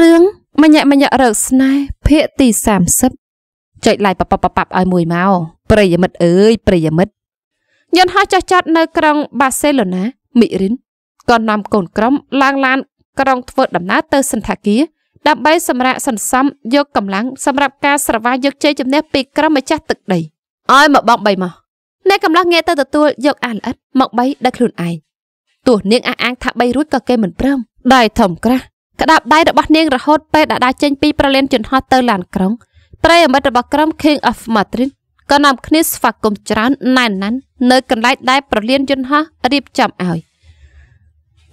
រឿងមញ្ញមញ្ញរកស្នេហ៍ភាគទី30ចុច like ប៉ប៉ប៉ឲ្យមួយមកប្រិយមិត្តអើយប្រិយមិត្តយន្តហោះចុះចតនៅក្រុង បាសេឡូណាមីរិនក៏នាំកូនក្រុមឡើងឡានក្រុង ធ្វើដំណើរទៅសន្តាគារដើម្បីសម្រាកសន្សំយកកម្លាំងសម្រាប់ការស្រវាយយកជ័យជំនះពីក្រុមម្ចាស់ទឹកដីឲ្យមកបងបីមកអ្នកកំឡោះងាកទៅទទួលយកអាល្អិតមកបីដល់ខ្លួនឯងទោះនាងអះអាងថាបីរួចក៏គេមិនព្រមដៃធំក្រាស់ក្តាប់ដៃរបស់នាងរហូតពេលដដាចេញពីប្រលានយន្តហោះទៅឡានក្រុងប្រិយមិត្តរបស់ក្រុម King of Madrid ក៏នាំគ្នាស្វាគមន៍ច្រើនណែនណាន់នៅកន្លែងដែលប្រលានយន្តហោះរៀបចំឲ្យ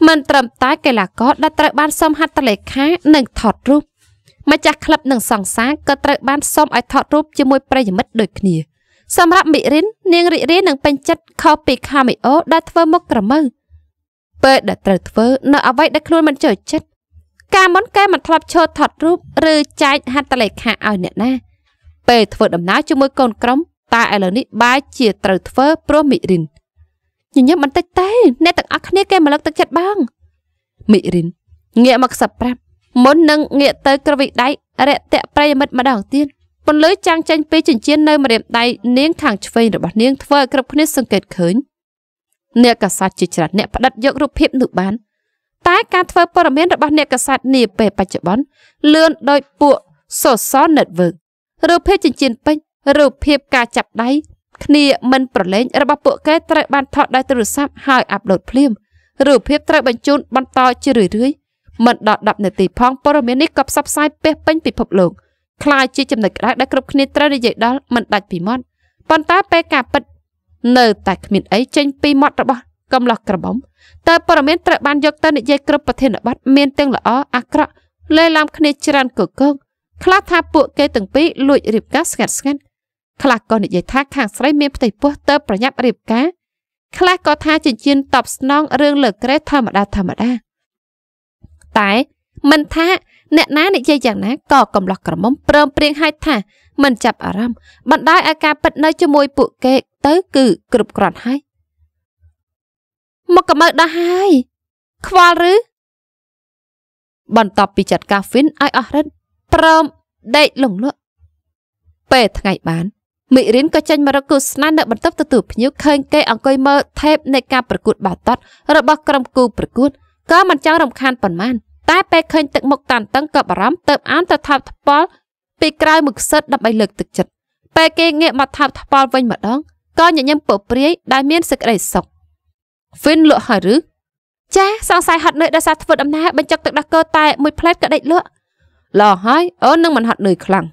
មិនត្រឹមតែកីឡាករដែលត្រូវបានសុំហត្ថលេខានិងថតរូបម្ចាស់ក្លឹបនិងសង្សារក៏ត្រូវបានសុំឲ្យថតរូបជាមួយប្រិយមិត្តដូចគ្នា សម្រាប់មិរិននាងរីករាយនឹងពេញចិត្តខុសពីខាមីអូដែលធ្វើមុខក្រមើពេលដែលត្រូវធ្វើនៅអ្វីដែលខ្លួនមិនចូលចិត្តកាលមុនគេមិនធ្លាប់ឈរថតរូបឬចែកហត្ថលេខាឲ្យអ្នកណា ពេលធ្វើដំណើរជាមួយកូនក្រុមតែឥឡូវនេះបែរជាត្រូវធ្វើព្រោះមីរិនញញឹមបន្តិចទេអ្នកទាំងអស់គ្នាគេមកលើកទឹកចិត្តបងមីរិនងាកមកសឹកប្រាប់មុននឹងងាកទៅក្រវិដៃរាក់តាក់ប្រិយមិត្តម្ដងទៀតពន្លឺចាំងចេញពីចិញ្ចៀននៅម្រាមដៃនាងខាងឆ្វេងរបស់នាងធ្វើឲ្យគ្រប់គ្នាសង្កេតឃើញអ្នកកសាច់ជាច្រើនអ្នកផ្ដិតយករូបភាពនោះបានតែការធ្វើព័ត៌មានរបស់អ្នកកសែតនាពេលបច្ចុប្បន្នលឿនដោយពួក Social Network រូបភាពចិញ្ចៀនពេជ្ររូបភាពការចាប់ដៃគ្នាមិនប្រឡែងរបស់ពួកគេត្រូវបានថតដោយទូរស័ព្ទហើយអាប់ឡូតភ្លាមរូបភាពត្រូវបញ្ជូនបន្តជារឿយៗមិនដល់10នាទីផងព័ត៌មាននេះក៏ផ្សព្វផ្សាយពេះពេញពិភពលោកខ្លាចជាចំណុចក្តៅដែលគ្រប់គ្នាត្រូវនិយាយដល់មិនដាច់ពីមាត់ប៉ុន្តែពេលការពិតនៅតែគ្មានអីចេញពីមាត់របស់កំឡោះក្រមុំតើព័ត៌មានត្រូវបានយកទៅនិយាយគ្រប់ប្រធានបទមានទាំងល្អអាក្រក់លេឡាំគ្នាច្រើនកកកខ្លះថាពួកគេទាំងពីរលួចរៀបការស្ងាត់ស្ងាត់ខ្លះក៏និយាយថាខាងស្រីមានផ្ទៃពោះទៅប្រញាប់រៀបការ ខ្លះក៏ថាចិញ្ចៀនតបស្នងរឿងលើក្រេធម្មតាធម្មតាតែ មិនថា អ្នកណានិយាយយ៉ាងណាក៏កំឡោះក្រមុំព្រមព្រៀងហេតុថាមិនចាប់អារម្មណ៍បណ្ដោយឲ្យការពិតនៅជាមួយពួកគេទៅគឺគ្រប់គ្រាន់ហើយមកកម្ៅដាស់ហើយខ្វល់ឬបន្ទាប់ពីចាត់កាហ្វេឲ្យអស់រិទ្ធព្រមដេកលងលក់ពេលថ្ងៃបានមិរិនក៏ចេញមករកគូស្នានៅបន្ទប់ទទួលភ្ញៀវឃើញគេអង្គុយមើលថេបនៃការប្រកួតបាល់ទាត់របស់ក្រុមគូប្រកួតក៏មិនចង់រំខានប៉ុន្មានតែពេលឃើញទឹកមុខតានតឹងក៏បារម្ភទៅអានទៅថាប់ថ្ពាល់ពីក្រៅមកសិតដើម្បីលើកទឹកចិត្តពេលគេងាកមកថាប់ថ្ពាល់វិញម្ដងក៏ញញឹមពព្រាយដែលមានសេចក្តីសុខហ្វិនលក់ហើយឬចាសង្ស័យហត់នឿយដោយសារធ្វើដំណើរបញ្ចុកទឹកដោះគោតែមួយផ្លែតក៏ដេកលក់ល្អហើយអូននឹងមិនហត់នឿយខ្លាំង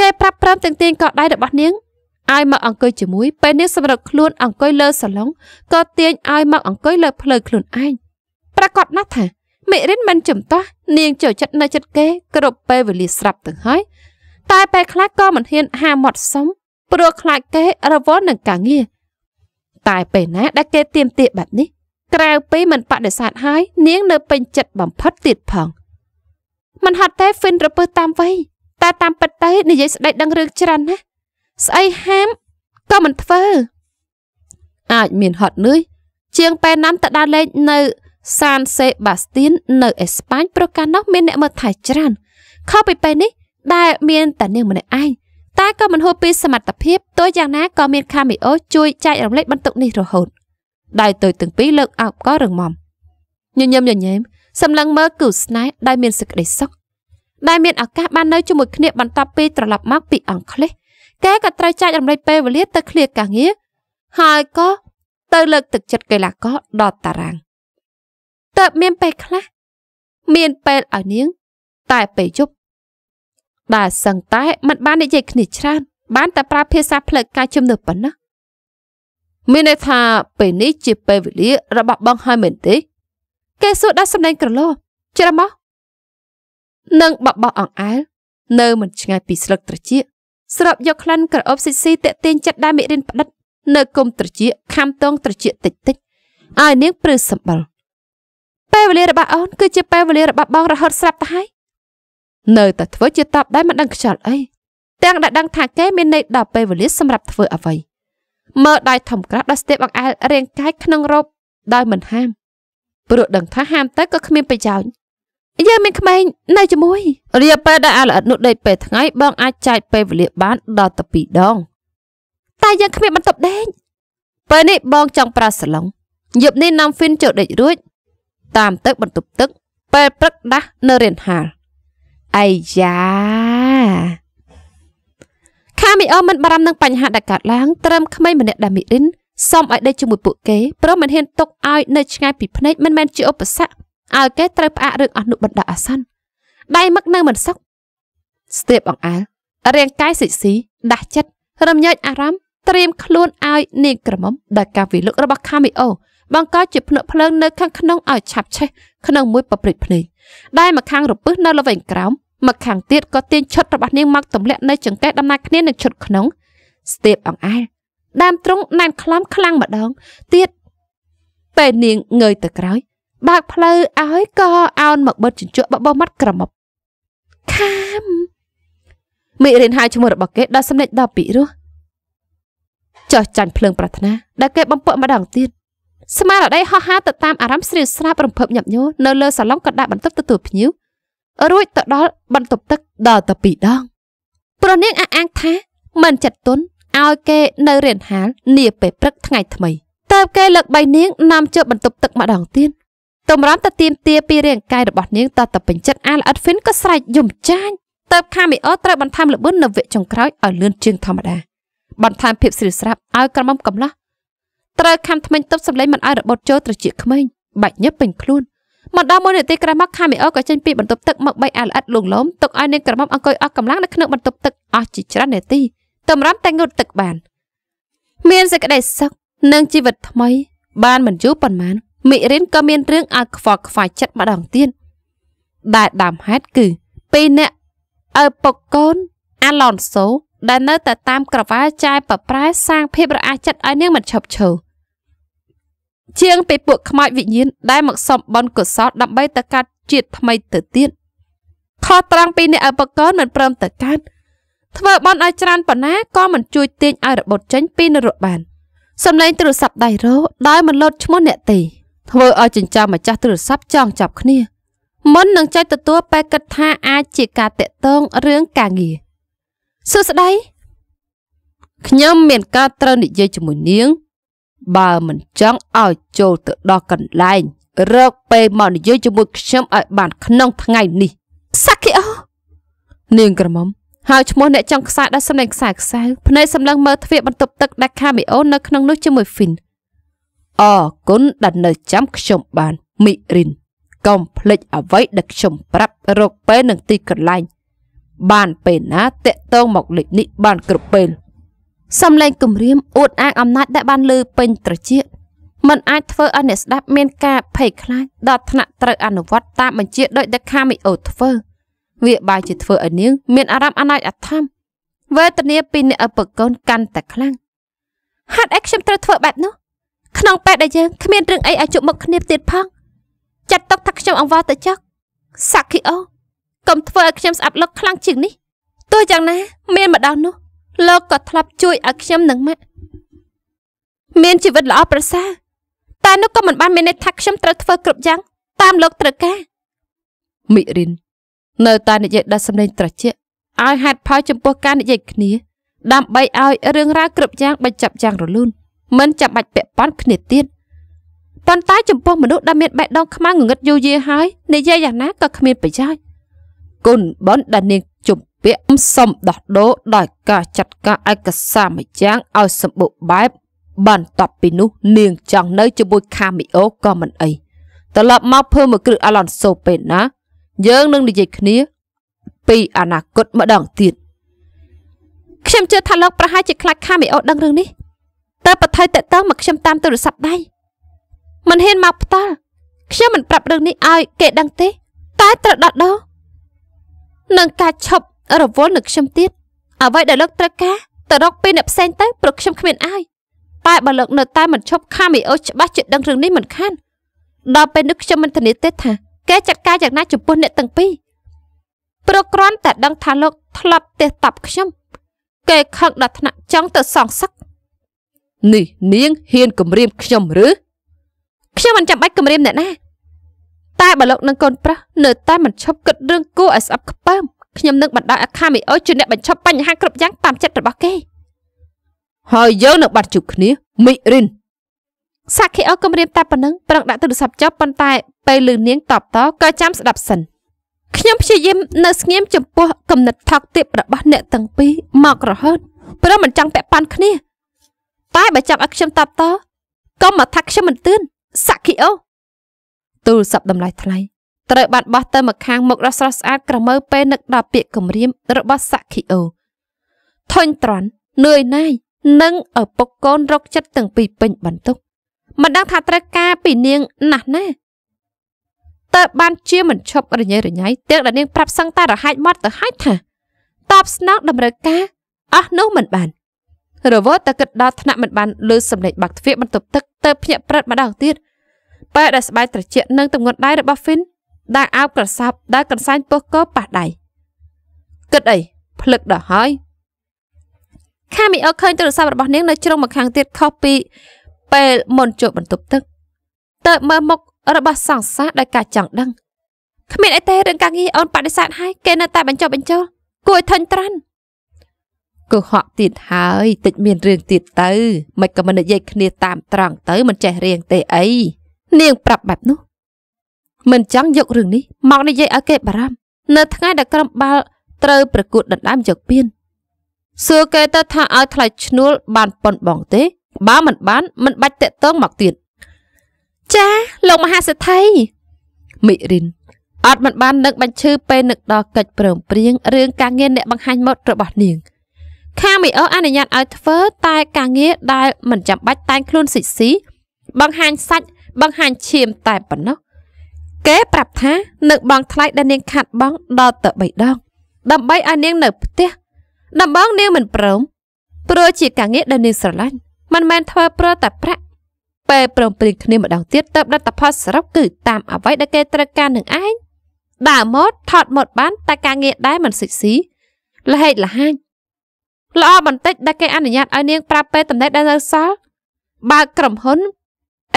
គេប្រាប់ព្រមទាំងទាញកដៃរបស់នាងឲ្យមក អង្គុយជាមួយពេលនាងសម្រឹកខ្លួនអង្គុយលើសាឡុងក៏ទាញឲ្យមកអង្គុយលើផ្លូវខ្លួនឯងប្រកាសណាស់ថាមេរិនមិន ចំទាស់នាងចូលចិត្តនៅចិត្តគេគ្រប់ពេលវេលាស្រាប់ទាំងហើយតែពេលខ្លះក៏មិនហ៊ានហាមាត់សុំព្រោះខ្លាចគេរវល់នឹងការងារតែពេលណាដែលគេទៀមទាបែបនេះក្រៅពីមិនបដិសេធហើយនាង នៅពេញចិត្តបំផុតទៀតផងមិនហត់ទេហ្វិនរពើតាមវ័យតែតាមពិតទៅនិយាយស្ដីដឹងរឿងច្រើនណាស់ស្អីហាមក៏មិនធ្វើអាចមានហត់នឿយជាង ពេលណាំទៅដើរលេងនៅ សានសេបាស្ទៀននៅអេស្ប៉ាញ ប្រកាសនោះមានអ្នកមើលថែច្រើនខុសពីពេលនេះដែលមានតែនាងម្នាក់ឯងតែក៏មិនហួសពីសមត្ថភាពទោះយ៉ាងណាក៏មានខាមីអូជួយចែករំលែកបន្ទុកនេះរហូតដៃទុយទាំងពីរលើកអោបក៏រឹងមាំញញឹមញញែមសម្លឹងមើលគូស្នេហ៍ដែលមានសេចក្តីសុខដែលមានឱកាសបាននៅជាមួយគ្នាបន្ទាប់ពីត្រឡប់មកពី អង់គ្លេសគេក៏ត្រូវចែករំលែកពេលវេលាទៅឃ្លៀការងារហើយក៏ទៅលើកទឹកចិត្តកីឡាករដល់តារាងតើមានពេលខ្លះមានពេលឲ្យនាងតែពេលជប់ដែលសឹងតែមិនបាននិយាយគ្នាច្រើនបានតែប្រើភាសាផ្លូវការជំនឿប៉ុណ្ណោះមានន័យថាពេលនេះជាពេលវេលារបស់បងហើយមែនទេគេសួរដល់សម្ដែងក្រឡោច្រមុះនិងបបោះអង្អែលនៅមិនឆ្ងាយពីស្លឹកត្រចៀកស្របយកក្លិនក្រអូបស៊ីស៊ីតេតេញចិត្តដែលមេរៀនផ្ដិតនៅគុំត្រចៀកខំតងត្រចៀកតិចតិចឲ្យនាងព្រឺសម្បល់ពេលវេលារបស់អូនគឺជាពេលវេលារបស់បងរហូតស្រាប់ទៅហើយនៅតែធ្វើជាតបដែលមិនដឹងខ្យល់អីទាំងដែលដឹងថាគេមានន័យដល់ពេលវេលាសម្រាប់ធ្វើអ្វីមើលដៃធំក្រាស់ដល់ស្ទេបអង្អែលរាងកាយក្នុងរូបដោយមិនហាមព្រោះដឹងថាហាមទៅក៏គ្មានប្រយោជន៍យើងមានក្មេងនៅជាមួយរៀបពេលដែលអាល្អិតនោះដេកពេលថ្ងៃ បងអាចចែកពេលវេលាបានដល់ទៅ2ដងតែយើងគ្មានបន្ទប់ដេកពេលនេះបងចង់ប្រើសាឡុងយប់នេះនាំហ្វីនចូលដេករួចតាមទឹកបន្ទប់ទឹកពេលព្រឹកដាស់នៅរៀនហាលអាយ៉ាខាមីអូមិនបារម្ភនឹងបញ្ហាដែលកើតឡើងត្រឹមក្មេងម្នាក់ដែលមីរិនសុំឲ្យដេកជាមួយពួកគេព្រមមិនហ៊ានទុកឲ្យនៅឆ្ងាយពីភ្នែកមិនមែនជាឧបសគ្គឲ្យគេ ត្រូវផ្អាករឿងអស់នោះបណ្ដោះអាសន្នដៃមឹកនៅមិនសុខស្ទាបអង្អែលរាងកាយសិចស៊ីដាស់ចិត្តរំញើចអារម្មណ៍ត្រៀមខ្លួនឲ្យនាងក្រមុំដល់ការវិលឹករបស់ខាមីអូ បង្កជាភ្នក់ភ្លើងនៅខាងក្នុងឲ្យឆាប់ឆេះក្នុងមួយប្រព្រឹត្តភ្នែកដែលមកខាងរពឹសនៅល្វែងក្រោមមកខាងទៀតក៏ទាញឈុតរបស់នាង មកទម្លាក់នៅ ចង្កេះដំណាក់គ្នានឹងឈុតក្នុងស្ទាបអង្អែលដើមទ្រុងណែនខ្លាំខ្លាំងម្ដងទៀតពេលនាងងើយទៅក្រោយបើកផ្លូវឲ្យក៏អោនមកបិទជញ្ជក់បបោះមាត់ក្រមុំខាមមេរៀនហើយឈ្មោះរបស់គេដល់សំណេចដល់ពីរោះចោះចាញ់ភ្លើងប្រាថ្នាដែលគេបំពក់ម្ដងទៀតស្មារតីហោះហើរទៅតាមអារម្មណ៍ស្រីស្រាប់រំភើបញាប់ញយរនៅលើសាឡុងក៏ដាក់បន្ទប់ទទួលភ្ញៀវរួចទៅដល់បន្ទប់ទឹកដល់ទៅពីរដងព្រោះនាងអះអាងថាមិនចិត្តទុនឲ្យគេនៅរៀនហាលនាពេលព្រឹកថ្ងៃថ្មីតើបគេលើកបីនាងនាំជាប់បន្ទប់ទឹកម្ដងទៀតតម្រាំតាទៀមទាពីរាងកាយរបស់នាងតតពេញចិត្តអាលអិតហ្វិនក៏ស្រែកយំចាញ់តើបខាមីអូត្រូវបន្ថែមល្បឿននៅវគ្គចុងក្រោយឲ្យលឿនជាងធម្មតាបន្ថែមភាពស្រីស្រាប់ឲ្យក្រមុំកំឡោះត្រូវខំថ្មិញទប់សម្លេងមិនឲ្យរបត់ចូលត្រចៀកក្មេងបាច់ញឹកពេញខ្លួនមកដល់មួយនាទីក្រោយមកខាមីអូក៏ចេញពីបន្ទប់ទឹកមកបីអាល្អិតលួងលោមទុកឲ្យនាងក្រមុំអង្គុយអស់កម្លាំងនៅក្នុងបន្ទប់ទឹកអស់ជាច្រើននាទីតម្រាំតែងូតទឹកបានមានសេចក្តីសុខនិងជីវិតថ្មីបានមិនយូរប៉ុន្មានមិរិនក៏មានរឿងឲ្យខ្វល់ខ្វាយចិត្តម្ដងទៀតដែលដើមហេតុគឺពីរនាក់ឪពុកកូនអាឡុនសូដែលនៅតែតាមក្រវ៉ាចាយប្រប្រែសាងភាពរអាចិត្តឲ្យនាងមិនឈប់ឈរជាងពីពួកខ្មោចវិញ្ញាណដែលមកសំបនកុសលដើម្បីទៅកាត់ជាតិថ្មីទៅទៀតខុសត្រង់ពីអ្នកឧបករណ៍មិនព្រមទៅកាត់ធ្វើបន់ឲ្យច្រើនប៉ុណ្ណាក៏មិនជួយទាញឲ្យរបត់ចេញពីនរកបានសំឡេងទូរស័ព្ទដៃរោដោយមិនលត់ឈ្មោះអ្នកទេធ្វើឲ្យចិញ្ចាម្ចាស់ទូរស័ព្ទចង់ចាប់គ្នាមុននឹងចែកទទួលបែគិតថាអាចជាការតាក់ទងរឿងការងារសួស្ដីខ្ញុំមានការត្រូវនិយាយជាមួយនាងបើមិនចង់ឲ្យចូលទៅដល់កន្លែងរកពេលមកនិយាយជាមួយខ្ញុំឲ្យបានក្នុងថ្ងៃនេះ សាគីអូនាងក្រមុំហើយឈ្មោះអ្នកចង់ខ្សែដែលសម្លេងខ្សែខ្សៅភ្នែកសម្លឹងមើលទ្វារបន្ទប់ទឹកដែលខាមីអូនៅក្នុងនោះជាមួយហ្វីនអរគុណដែលនៅចាំខ្ញុំបានមីរិនកុំភ្លេចអ្វីដែលខ្ញុំប្រាប់រកពេលនឹងទីកន្លែងបានពេលណាតេតងមកលេខនេះបានគ្រប់ពេលសំឡេងគំរាមអួតអាងអំណាចដែលបានលើពេញត្រចៀកมันអាចធ្វើឲ្យអ្នកស្ដាប់មានការភ័យខ្លាចដល់ថ្នាក់ត្រូវអនុវត្តតាមបញ្ជាដោយដខាមីអូធ្វើ វាបាយជាធ្វើឲ្យនាងមានអារម្មណ៍អនាចអធម្មវេទនាពីអ្នកឪពុកកូនកាន់តែខ្លាំងហេតុអីខ្ញុំត្រូវធ្វើបែបនោះ ក្នុងពេលដែលយើងគ្មានរឿងអីឲ្យជក់មកគ្នាទៀតផងចាត់ទុកថាខ្ញុំអង្វរទៅចុកសាក់គីអូកុំធ្វើឲ្យខ្ញុំស្អប់លឹកខ្លាំងជាងនេះទោះយ៉ាងណាមានម្ដងនោះលោកក៏ធ្លាប់ជួយឲ្យខ្ញុំនឹងម៉ាក់មានជីវិតល្អប្រសើរតែនោះក៏មិនបានមានន័យថាខ្ញុំត្រូវធ្វើគ្រប់យ៉ាង តាមលោកត្រូវការមិរិននៅតែនិយាយដាស់សម្លេងត្រជាក់ឲ្យហេតុផលចំពោះការនិយាយគ្នា ដើម្បីឲ្យរឿងរ៉ាវគ្រប់យ៉ាងបញ្ចប់យ៉ាងរលូនមិនចាំបាច់ពាក់ព័ន្ធគ្នាទៀតប៉ុន្តែចំពោះមនុស្សដែលមានបេះដូងខ្មៅងងឹតយូរយារហើយនិយាយយ៉ាងណាក៏គ្មានប្រយោជន៍គុណបនដែលនាងពាក្យសុំដោះដូរដោយការចាត់ការឯកសារមួយយ៉ាងឲ្យសម្បូរបែបបន្ទាប់ពីនោះនាងចង់នៅជាមួយខាមីអូក៏មិនអីត្រឡប់មកធ្វើមួយគ្រឹះអាឡុនសូពេលណា យើងនឹងនិយាយគ្នា ពីអនាគតម្ដងទៀតខ្ញុំជឿថាលោកប្រហែលជាខ្លាចខាមីអូដឹងរឿងនេះតើប្រថុយតេតើមកខ្ញុំតាមទូរស័ព្ទដៃមិនហ៊ានមកផ្ដាល់ខ្ញុំមិនប្រាប់រឿងនេះឲ្យគេដឹងទេ តែត្រដោះដោនឹងការឈប់រវល់នឹងខ្ញុំទៀតអ្វីដែលលោកត្រូវការទៅរកពីអ្នកផ្សេងទៅព្រោះខ្ញុំគ្មានអាយតែបើលោកនៅតែមិនឈប់ខាមីអូច្បាស់ជិតដឹងរឿងនេះមិនខាន ដល់ពេលនេះខ្ញុំមិនធានាទេថាគេចាត់ការយ៉ាងណាចំពោះអ្នកទាំងពីរព្រោះគ្រាន់តែដឹងថាលោកធ្លាប់ទេតប់ខ្ញុំគេខឹងដល់ថ្នាក់ចង់ទៅសងសឹកនេះនាងហ៊ានគំរាមខ្ញុំឬ ខ្ញុំមិនចាំបាច់គំរាមអ្នកណាតែបើលោកនឹងកូនប្រុសនៅតែមិនឈប់គិតរឿងគួរឲ្យស្អប់ខ្ពើមខ្ញុំនឹងបណ្ដោយអខាមីអូជាអ្នកបញ្ឈប់បញ្ហាគ្រប់យ៉ាងតាមចិត្តរបស់គេហើយយើងនៅបាត់ជួបគ្នាមីរិនសាខេអូគំរាមតែប៉ុណ្ណឹងប្រឹងដាក់ទូរស័ព្ទចុះប៉ុន្តែពេលលឺនាងតបតក៏ចាំស្ដាប់សិនខ្ញុំព្យាយាមនៅស្ងៀមចំពោះគំនិតថោកទាបរបស់អ្នកទាំងពីរមករហូតព្រោះមិនចង់ពាក់ព័ន្ធគ្នាតែបើចាប់ឲ្យខ្ញុំតបតកុំមកថាខ្ញុំមិនទឿនសាខេអូទូរស័ព្ទតម្លៃថ្លៃត្រូវបាត់បោះទៅម្ខាងមុខដ៏ស្រស់ស្អាតក្រមើពេលនឹកដល់ពាក្យគំរាមរបស់សាក់ខីអូធុញទ្រាន់នឿយណាយនិងឪពុកកូនរកចិត្តទាំងពីរពេញបន្ទុកមិនដឹងថាត្រូវការពីនាងណាស់ណាតើបានជាមិនឈប់រញ៉េរញ៉ៃទាំងដែលនាង ប្រាប់សឹងតែរហែកមាត់ទៅហើយថាតបស្នងតម្រូវការអស់នោះមិនបាន រវល់តែគិតដល់ថ្នាក់មិនបានលើសម្លេចបាក់ទ្វាបន្ទប់ទឹកទៅភ្ញាក់ព្រឹតម្ដងទៀតបែរដល់ស្បែកត្រជាក់និងទម្ងន់ដៃរបស់ Finn ដើរអោបក្រសប់ដើរកន្សែងពុះកប៉ះដៃគិតអីភ្លឹកដល់ហើយខាមីអូឃើញទូរស័ព្ទរបស់នាង នៅជ្រុងម្ខាងទៀតខុសពី ពេលមុនចូលបន្ទប់ទឹកតើមើលមុខរបស់សង្សារដោយការចង់ដឹងគ្មានអីទេរឿងការងារអូនបដិសេធហើយគេនៅតែបញ្ចុះបញ្ចូលគួរឲ្យធិញត្រាន់កុហកទៀតហើយតិចមានរឿងទៀតទៅមិនក៏មិននិយាយគ្នាតាមត្រង់ទៅមិនចេះរៀងទេអីនាងប្រាប់បែបនោះមិនចង់យករឿងនេះមកនិយាយឲ្យគេបារម្ភនៅថ្ងៃដែលក្រុមបាល់ត្រូវប្រកួតដណ្ដើមយកពាន សួរគេទៅថាឲ្យថ្លៃឈ្នួលបានប៉ុនបងទេបើមិនបាន មិនបាច់តាក់ទងមកទៀតចាលោកមហាសេដ្ឋីមិរិនអត់មិនបាននឹកបញ្ឈឺពេលនឹកដល់កិច្ចព្រមព្រៀងរឿងការងារអ្នក បង្ហាញម៉ូដរបស់នាង ខាមីអូអនុញ្ញាតឲ្យធ្វើតែការងារដែលមិនចាំបាច់តែងខ្លួនស៊ីស៊ីបង្ហាញសាច់បង្ហាញឈាមតែប៉ុណ្ណោះគេប្រាប់ថានឹកបងថ្លៃដែលនាងខាត់បង ដល់ទៅ3ដង ដើម្បីឲ្យនាងនៅផ្ទះដំបងនាងមិនព្រមព្រោះជា ការងារដែលនាងស្រឡាញ់មិនមែនធ្វើព្រោះតែប្រាក់ពេលព្រមព្រៀងគ្នាម្ដងទៀតទៅលទ្ធផលសរុបគឺតាមអ្វីដែលគេត្រូវការនឹងឯងដើរម៉ូតថតម៉ូតបាន តែការងារដែរមិនសិចស៊ីលហេតុលហាញល្អបន្តិចដែលគេអនុញ្ញាតឲ្យនាង ប្រាប់ពេលតំណែងដែលនៅសល់បើក្រុមហ៊ុន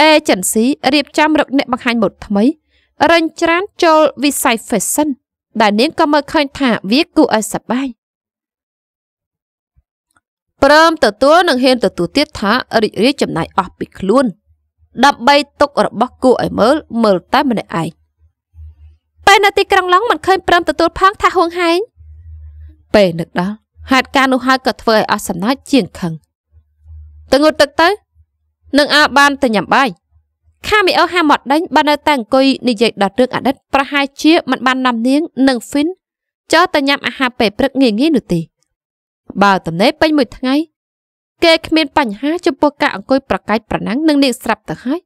អេเจนស៊ីរៀបចំរកអ្នកបង្ហាញម៉ូតថ្មីរញច្រានចូលវិស័យ fashion ដែលនាងក៏មើលឃើញថាវាគួរឲ្យសប្បាយព្រមទទួលនិងហ៊ានទទួលទៀតថារីករាយចំណាយអស់ពីខ្លួនដើម្បីទុករបស់គួរឲ្យមើលមើលតែម្នាក់ឯងពេលនៅទីក្រុងឡង់មិនឃើញព្រមទទួលផងថាហួងហែងពេលនឹកដល់ហេតុការណ៍នោះហើយក៏ធ្វើឲ្យអស់សំណើចជាងខឹងទៅងូតទឹកទៅនឹងអាបានទៅញ៉ាំបាយខាមីអូហាម៉ាត់ដេញបាននៅតែអង្គុយនិយាយដល់រឿងអតីតប្រហែលជាមិនបាននាំនាង និងហ្វីនចូលទៅញ៉ាំអាហារពេលព្រឹកងាយងាយនោះទេបើតំណេពេញមួយថ្ងៃ គេគ្មាន បញ្ហាចំពោះការអង្គុយប្រកែកប្រណាំងនឹងនាងស្រាប់ទៅហើយ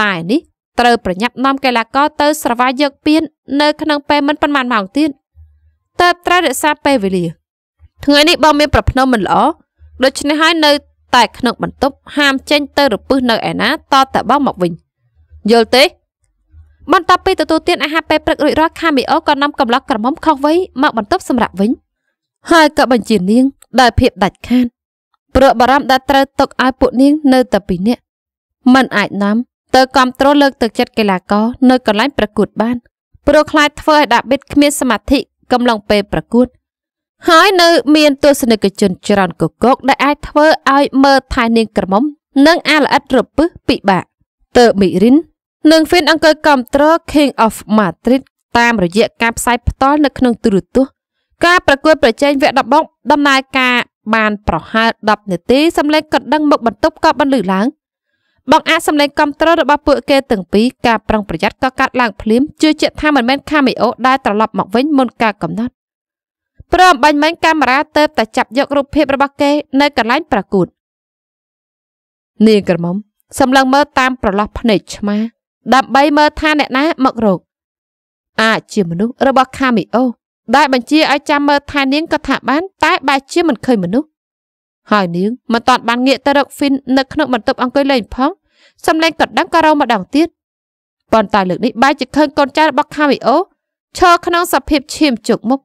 តែនេះត្រូវប្រញាប់នាំកីឡាករទៅ ស្រវាយយកពាននៅក្នុងពេលមិនប៉ុន្មានម៉ោងទៀតតើត្រូវរក្សាពេលវេលា ថ្ងៃនេះបើមានប្រភ្នំមិនល្អដូច្នេះហើយនៅតែក្នុងបន្ទប់ហាមចេញ ទៅរពឹសនៅឯណាតតបមកវិញយល់ទេ បន្ទាប់ពីទទួលទានអាហារពេលព្រឹករួចរាល់ខាមីអូក៏នាំកំឡោះក្រមុំខុសវ័យមកបន្ទប់សម្រាប់វិញហើយក៏បញ្ជានាងដោយភាពដាច់ខានព្រោះបារម្ភដែលត្រូវទុកឲ្យពួកនាង នៅតែពីរនាក់มันអាចនាំទៅគ្រប់គ្រងលើកទឹកចិត្តកីឡាករនៅកន្លែងប្រកួត បានព្រោះខ្លាចធ្វើឲ្យដាក់បិទគ្មានសមាធិកំឡុងពេលប្រកួតហើយនៅមានទស្សនិកជនច្រើនកកកដែលអាចធ្វើឲ្យមើលថែនាងក្រមុំនិងអាល្អិតរពឹសពិបាកតើមីរិននិងហ្វីនអង្គគ្រប់គ្រង King of Madrid តាមរយៈការផ្សាយផ្ទាល់នៅក្នុងទូរទស្សន៍ការប្រកួតប្រជែងវគ្គដំបូងដំណើរការបានប្រហែល10នាទីសម្លេងកណ្ដឹងមក បន្ទប់ក៏បន្លឺឡើង បងអាចសម្លេងគ្រប់គ្រងរបស់ពួកគេទាំងពីរការប្រុងប្រយ័ត្នក៏កាត់ឡើងភ្លាមជឿជាក់ថាមិនមែនខាមីអូដែលត្រឡប់មកវិញមុនការកំណត់ព្រោះបាញ់មិញកាមេរ៉ាទៅតែចាប់យករូបភាពរបស់គេនៅកន្លែងប្រកួតនាងក្រមុំសម្លឹងមើលតាមប្រឡោះភ្នែកឆ្មាដើម្បីមើលថាអ្នកណាមករក អាចជាមនុស្សរបស់ខាមីអូដែលបញ្ជាឲ្យចាំមើលថានាងក៏ថាបានតែបែរជាមិនឃើញមនុស្សហើយនាងមិនតាន់បានងាកទៅរកហ្វីននៅក្នុងបន្ទប់អង្គុយលេងផងសំឡេងក៏ដឹងក៏រោម្ដងទៀតប៉ុន្តែលើកនេះបែរជាឃើញកូនចៅរបស់ខាមីអូឈរក្នុងសភាពឈាមជោកមុខ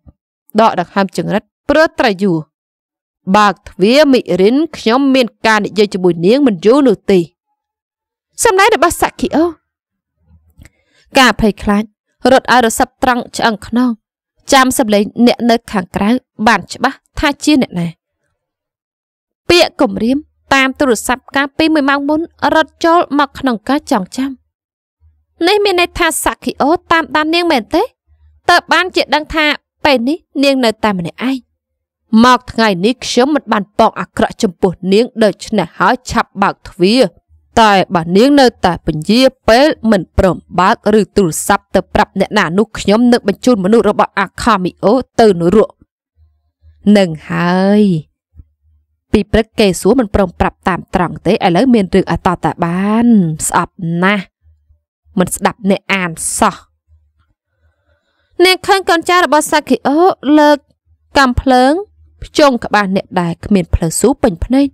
ដកដង្ហើមចង្រិតព្រឺត្រយូបើកទ្វារមិរិនខ្ញុំមាន ការនិយាយជាមួយនាងមិនយូរនោះទេសម្ដែងរបស់សាគីអូការភ័យខ្លាចរត់ឲ្យរសឹបត្រង់ឆ្អឹងខ្នងចាំសម្លេងអ្នកនៅខាងក្រៅបានច្បាស់ថាជាអ្នកណាពាក្យគំរាមតាមទូរស័ព្ទកាលពី1ម៉ោងមុន រត់ចូលមកក្នុងការចងចាំនេះមានន័យថាសាគីអូតាមដាននាងមែនទេតើបានជាដឹងថាពេលនេះនាងនៅតែម្នាក់ឯងមក ថ្ងៃនេះខ្ញុំមិនបានប៉ងអាក្រក់ចំពោះនាងដូច្នេះហើយឆាប់បើកទ្វារតែបើនាងនៅ តែពញាពេលមិនព្រមបើកឬទូរស័ព្ទទៅប្រាប់អ្នកណានោះខ្ញុំនឹងបញ្ជូនមនុស្សរបស់អាខាមីអូទៅនរកនឹងហើយពីព្រឹកគេសួរមិនព្រមប្រាប់តាមត្រង់ទេឥឡូវមានរឿងអតតតាបានស្អប់ណាស់មិនស្ដាប់អ្នកអានសោះអ្នកឃើញកូនចៅរបស់សាគីអូលើកកំភ្លើងភ្ជង់ក្បាលអ្នកដែលគ្មានផ្លូវស៊ូពេញភ្នែក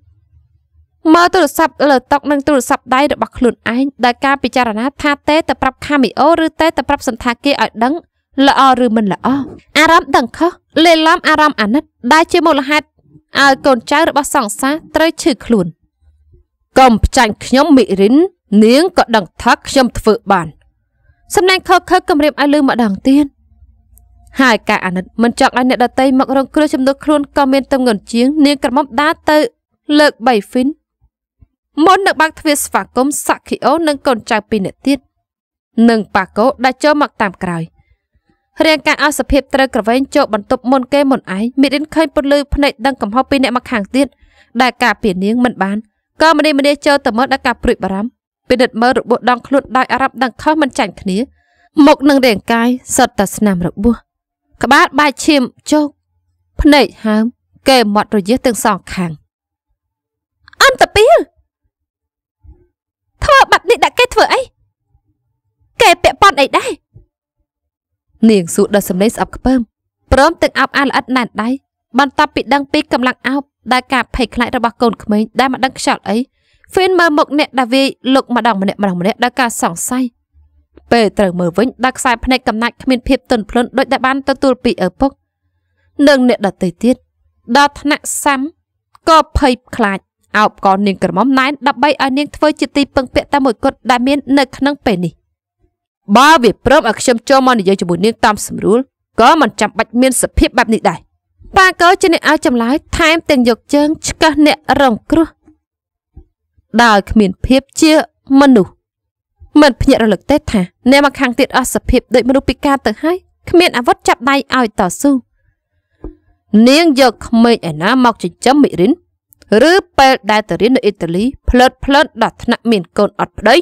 មើលទូរស័ព្ទលើតុនិងទូរស័ព្ទដៃរបស់ខ្លួនឯងដែលការពិចារណាថាតេទៅប្រាប់ខាមីអូឬតេទៅប្រាប់សន្តាគារឲ្យដឹងល្អឬមិនល្អអារម្មណ៍ដឹងខុសលេឡំអារម្មណ៍អាណិតដែលជាមូលហេតុឲ្យកូនចៅរបស់សង្សាត្រូវឈឺខ្លួនកុំផ្ចាញ់ខ្ញុំមិរិននាងក៏ដឹងថាខ្ញុំធ្វើបានសំឡេងខកខើគំរាមឲ្យលឺម្ដងទៀតហើយការអាណិតមិនចង់ឲ្យអ្នកដតីមករងគ្រោះចំនួនខ្លួនក៏មានទំនឹងជាងនាងក្រមុំដើរទៅលើកបីហ្វីនមុននឹងបាក់ទ្វារស្វាគមន៍សាក់ខីអូនិងកូនចៅពីរនាក់ទៀតនិងប៉ាកូដែលចូលមកតាមក្រោយរាងកាយអសភាពត្រូវក្រវែងចូលបន្ទប់មុនគេមុនឯងមេរិនឃើញពន្លឺភ្នែកដឹងកំហុសពីអ្នកមកខាងទៀតដែលការពៀនាងមិនបានក៏ម្នេះម្នេះចូលទៅមើលដល់ការព្រួយបារម្ភពិនិត្យមើលរបួសដងខ្លួនដោយអារម្មណ៍ដឹងខុសមិនចាញ់គ្នាមុខនឹងរាងកាយសុទ្ធតែស្នាមរបួសក្បាលបែកឈាមចុកភ្នែកហើមកែមាត់រយះទាំងសងខាងអន្តពីលធ្វើបាត់នេះដាក់គេធ្វើអីគេពាក់ប៉ុនអីដែរនាងសួរដល់សម្លេងស្អប់ខ្ពើមព្រមទាំងអាប់អាលល្អិតណែនដៃបន្ទាប់ពីដឹងពីកម្លាំងអោបដែលការភ័យខ្លាចរបស់កូនក្មេងដែលមិនដឹងខ្យល់អីហ្វៀនមើលមុខអ្នកដាវីលុកម្ដងម្នាក់ម្ដងម្នាក់ដោយការសង្ស័យពេលត្រូវមើលវិញដល់ខ្សែភ្នែកកំណាច់គ្មាន ភាពទន់ភ្លន់ដូចដែលបានទទួលពីឪពុកនិងអ្នកដទៃទៀតដល់ថ្នាក់សាំក៏ភ័យខ្លាចអោបក៏នាងក្រមុំណែនដើម្បីឲ្យនាងធ្វើជាទីពឹងពាក់តែមួយគត់ដែលមាននៅក្នុងពេលនេះបើវាព្រមឲ្យខ្ញុំចូលមកនិយាយជាមួយនាង តាមស្រួលក៏មិនចាំបាច់មានសភាពបែបនេះដែរប៉ាក៏ជាអ្នកឲ្យចម្លើយថែមទាំងយកជើងឆ្កឹះអ្នករងគ្រោះដោយគ្មានភាពជាមនុស្សមិនភ្ញាក់រលឹកទេថាអ្នកមកខាងទៀតអស់សភាពដូចមនុស្សពិការទៅហើយគ្មានអាវុធចាប់ដៃឲ្យតស៊ូនាងយកក្មេងឯណាមកចិញ្ចឹមមិរិនឬពេលដែលទៅរៀននៅអ៊ីតាលីផ្លើតផ្លើតដល់ថ្នាក់មានកូនអត់ប្តី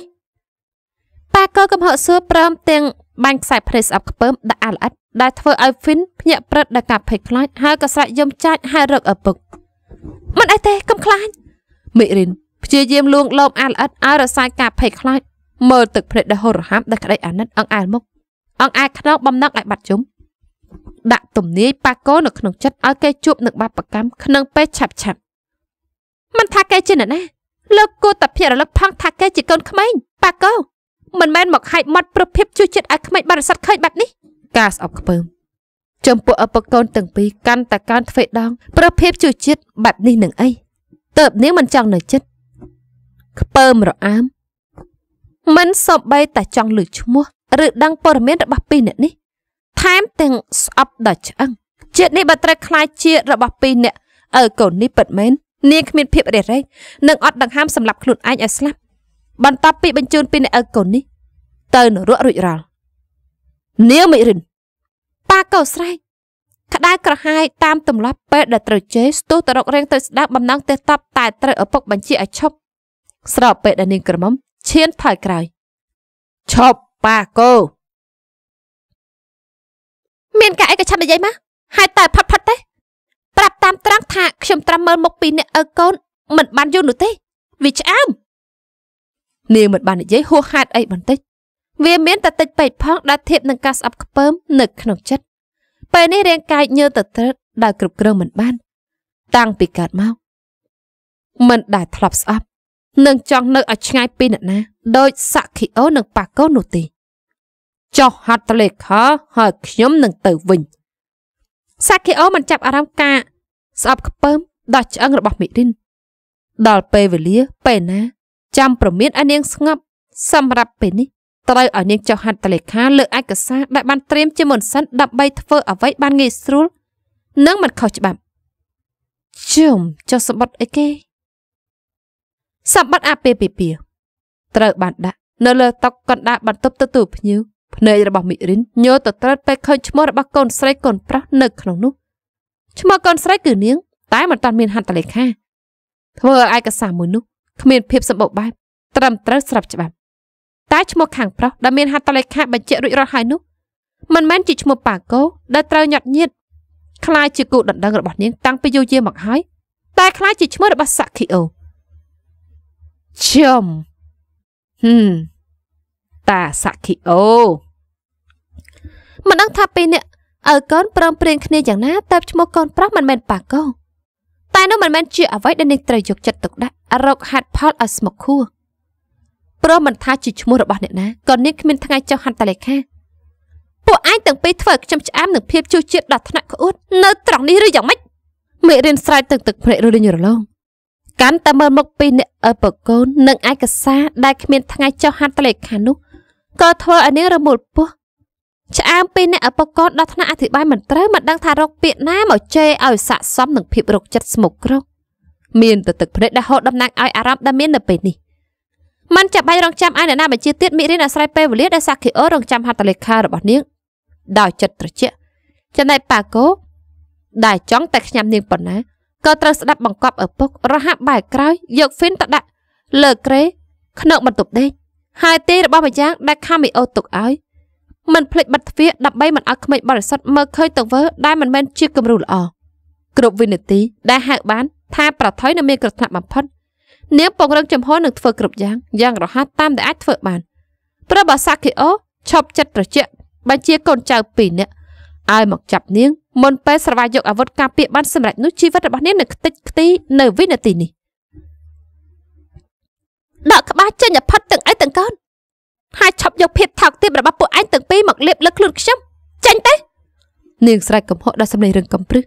ប៉ាក៏កំហកសួរព្រមទាំងបាញ់ខ្សែព្រេសស្អប់ខ្ពើមដាក់អាល្អិតដែលធ្វើឲ្យ Finn ភ្ញាក់ព្រឹតដល់ការភ័យខ្លាចហើយក៏ស្រែកយំចាច់ហើយរឹកឪពុកមិនអីទេកុំខ្លាចមិរិនព្យាយាមលួងលោមអាល្អិតឲ្យរសាយការភ័យខ្លាចមើលទឹកភ្នែករហូតរហាមដាច់ក្តីអាណិតអង្អែលមុខអង្អែលខ្នងបំណងឲ្យបាត់ជុំដាក់ទំនាយប៉ាកោនៅក្នុងចិត្តឲ្យគេជួបនឹងបាបកម្មក្នុងពេលឆាប់ឆាប់មិនថាគេជាអ្នកណាលោកគូតាភិរលឹកផងថាគេជាកូនក្មេងប៉ាកោមិនមែនមកហាយមាត់ប្រភិបជួយចិត្តឲ្យក្មេងបារិសិទ្ធឃើញបែបនេះការស្អប់ខ្ពើមចំពោះអបកូនទាំងពីរកាន់តែកាន់ធ្វើដងប្រភិបជួយចិត្តបែបនេះនឹងអីតើបនាងមិនចង់នៅចិត្តខ្ពើមរអាមមិនសម្បីតែចង់លើឈ្មោះឬ ដឹងព័ត៌មាន របស់ពីរអ្នកនេះថែមទាំងស្អប់ដល់ឆ្អឹងជាតិនេះបើត្រូវខ្លាចជាតិរបស់ពីរអ្នកអើកូននេះពិតមែននាងគ្មានភាពរេះរែកនិងអត់ដង្ហើមសម្រាប់ខ្លួនឯងឲ្យស្លាប់បន្ទាប់ពីបញ្ជូនពីអ្នកអើកូននេះទៅនរករួចរាល់នាងមិរិនប៉ាកោស្រ័យក្តៅក្រហាយតាមទម្លាប់ពេលដែលត្រូវជេរស្ទុះទៅរករៀងទៅស្ដាប់បំណងទេតបតែត្រូវឪពុកបញ្ជាឲ្យឈប់ស្របពេលដែលនាងក្រមុំឈានថយក្រោយឈប់ប៉ាកូមានការអីក៏ឆាប់និយាយមកហើយតែផុតផុតទេប្រាប់តាម ត្រង់ថា ខ្ញុំត្រាំមើលមុខពីអ្នកអើកូនមិនបានយល់នោះទេវាឆ្អើមនាងមិនបាននិយាយហួសហេតុអីបន្តិចវាមានតែតិចពេកផងដែលធៀបនឹងការស្អប់ខ្ពើមនៅក្នុងចិត្តពេលនេះរាងកាយញើទៅត្រឹតដែលគ្រប់គ្រងមិនបាន តាំងពីកើតមកមិនដែលធ្លាប់ស្អប់នឹងចង់នៅឲ្យឆ្ងាយពីអ្នកណាដោយសាក់ខីអូនិងប៉ាកូនោះទេចុះហត្ថលេខាហើយខ្ញុំនឹងទៅវិញ សាក់ខីអូមិនចាប់អារម្មណ៍ការស្អប់ខ្ពើមដល់ឆ្អឹងរបស់មេរិនដល់ពេលវេលាពេលណាចាំប្រមានឲ្យនាងស្ងប់សម្រាប់ពេលនេះត្រូវឲ្យនាងចុះហត្ថលេខាលើឯកសារដែលបានត្រៀមជាមុនសិនដើម្បីធ្វើអ្វីបានងាយស្រួលនិងមិនខុសច្បាប់ជុំចុះសម្បត្តិអីគេសម្បត្តិអាពាហ៍ពិពាហ៍ត្រូវបានដាក់នៅលើតុកណ្ដាលបន្ទប់ទទួលភ្ញៀវភ្នែករបស់មិរិនញោទទៅត្រិតពេលឃើញឈ្មោះរបស់កូនស្រីកូនប្រុសនៅក្នុងនោះឈ្មោះកូនស្រីគឺនាងតែមិនទាន់មានហត្ថលេខា ធ្វើឲ្យឯកសារមួយនោះគ្មានភាពសម្បូរបែបត្រឹមត្រូវស្រាប់ច្បាប់តែឈ្មោះខាងប្រុសដែលមានហត្ថលេខាបញ្ជាក់រួចរាល់ហើយនោះមិនមែនជាឈ្មោះប៉ាកូដែលត្រូវញាត់ញៀតคล้ายជាគូដណ្ដឹងរបស់នាងតាំងពីយូរយារមកហើយតែคล้ายជាឈ្មោះរបស់សាក់ខីអូជឹមហឹមតាសាខីអូមិនដឹងថាពីរនាក់ឲ្យកូនព្រមព្រៀងគ្នាយ៉ាងណាតើឈ្មោះកូនប្រុសមិនមែនប៉ាកូនតែនោះមិនមែនជា អ្វីដែលនាងត្រូវយកចិត្តទុកដាក់រកហាត់ផលឲ្យស្មុគខួរព្រោះមិនថាជាឈ្មោះរបស់អ្នកណាក៏នាងគ្មានថ្ងៃចុះហត្ថលេខាពួកឯងទាំងពីរធ្វើខ្ញុំឆ្អាមនឹងភាពជួចជាតិដល់ថ្នាក់ក្អួតនៅត្រង់នេះឬយ៉ាងម៉េចមេរៀនស្រ័យទឹកទឹកភ្នែករលីងរលងកាន់តែមើលមុខពីអ្នកឪពុកកូននិងឯកសារដែលគ្មានថ្ងៃចុះហត្ថលេខានោះក៏ធ្វើឲ្យនាងរមូលពោះឆ្អើមពីអ្នកឪពុកកូនដល់ថ្នាក់អធិប្បាយមិនត្រូវមិនដឹងថារកពាក្យណាមកជេរឲ្យស័កសមនឹងភាពរកចិត្តស្មុគគ្រោកមានទៅទឹកភ្នែកដែលហូតតំណាងឲ្យអារម្មណ៍ដែលមាននៅពេលនេះมันចាប់បាច់រងចាំឲ្យអ្នកណាបញ្ជាទៀតមិរៀនអាស្រ័យពេលវេលាដែលសាខីអូរងចាំហត្ថលេខារបស់នាងដោយចិត្តត្រជាក់ចំណែកប៉ាកូដែលចង់តែខ្ញាំនាងប៉ុណ្ណាក៏ត្រូវស្ដាប់បង្កប់ឪពុករហ័សបែកក្រោយយកហ្វីនទៅដាក់លើក្រេក្នុងបន្ទប់ដេកហើយទីរបស់ម្យ៉ាងដែលខាមីអូទុកឲ្យមិនភ្លេចបិទទ្វារដើម្បីមិនឲ្យក្មេងបរិសុទ្ធមើលឃើញទៅវើ ដែលមិនមែនជាគំរូល្អគ្រប់វិនាទីដែលហៅបាន ថា ប្រថុយនៅមានគ្រោះថ្នាក់បំផុតនាងពង្រឹងចំហនឹងធ្វើគ្រប់យ៉ាងយ៉ាង រហ័សតាមដែលអាចធ្វើបានព្រះបាសាគីអូឈប់ចិត្តត្រជាក់បញ្ជាកូនចៅពីរនាក់ឲ្យមកចាប់នាងមុនពេលស្រវាយកអាវុធការពារបានសម្រេចនោះជីវិតរបស់នាងនៅខ្ទេចខ្ទីនៅវិនាទីនេះដកក្បាលចេញឲ្យផុតទាំងឯងទាំងកូនហើយឈប់យកភាពថោកទាបរបស់ពួកឯងទាំងពីរមកលាបលើខ្លួនខ្ញុំចេញទៅនាងស្រែកកំហុសដល់សម្លេងរឹងកំព្រឹស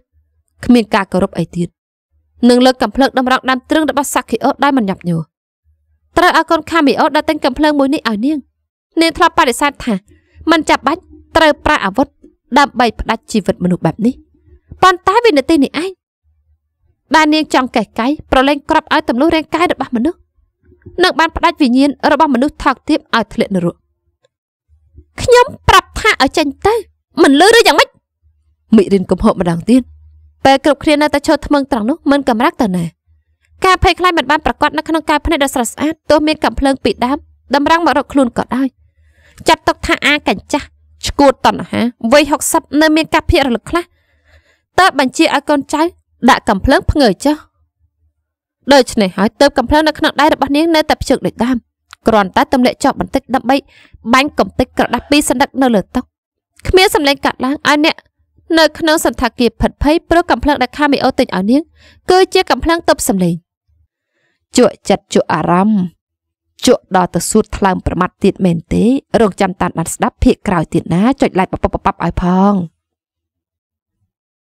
គ្មានការគោរពអីទៀតនឹងលើកកំភ្លើងតម្រង់ដាំទ្រឹងរបស់សាខីអូដោយមិនញាប់ញយត្រូវឲ្យកូនខាមីអូដល់ទិញកំភ្លើងមួយនេះឲ្យនាងនាងធ្លាប់បដិសេធថាមិនចាប់បាច់ត្រូវប្រើអាវុធដើម្បីផ្ដាច់ជីវិតមនុស្សបែបនេះប៉ុន្តែវិនាទីនេះឯងដែលនាងចង់កេះកៃប្រឡែងក្របឲ្យទម្លុះរាងកាយរបស់មនុស្សនឹងបានផ្ដាច់វិញ្ញាណរបស់មនុស្សថោកទាបឲ្យធ្លាក់នរកខ្ញុំប្រាប់ថាឲ្យចេញទៅ មិនលឺឬយ៉ាងម៉េចមិរិនកំហកម្ដងទៀតពេលគ្រប់គ្រានៅតែឈរថ្មឹងត្រង់នោះមិនកម្រាក់ទៅណាការភ័យខ្លាចមិនបានប្រកាសនៅក្នុងការភ្នែកដ៏ស្រស់ស្អាតទោះមានកំភ្លើងពីដើមតម្រង់មករកខ្លួនក៏ដោយចាត់ទុកថាអាកញ្ចាស់ឆ្កួតតណ្ហាវ័យ60នៅ មានកាភៈរលឹកខ្លះតើបញ្ជាឲ្យកូនចៅដាក់កំភ្លើងភ្ងើចុះដូច្នេះហើយទៅកំភ្លើងនៅក្នុងដៃរបស់នាងនៅតែភ្ជឹកដូចដើមគ្រាន់តែទម្លាក់ចោលបន្តិចដើម្បីបាញ់កំទេចក្រដាស់ពីសន្តិកនៅលើតុគ្មានសម្លេងកាត់ឡើងឲ្យអ្នកនៅក្នុងសន្តាគារផិតភ័យព្រោះកំភ្លើងដែលខាមីអូទិញឲ្យនាងគឺជាកំភ្លើងទប់សម្លេងជក់ចិត្តជក់អារម្មណ៍ជក់ដល់ទៅសួតថ្លើមប្រមាត់ទៀតមែនទេរងចាំតាមដានស្ដាប់ភាកក្រោយទៀតណាចុច like ប៉ប៉ប៉ប៉ឲ្យផង។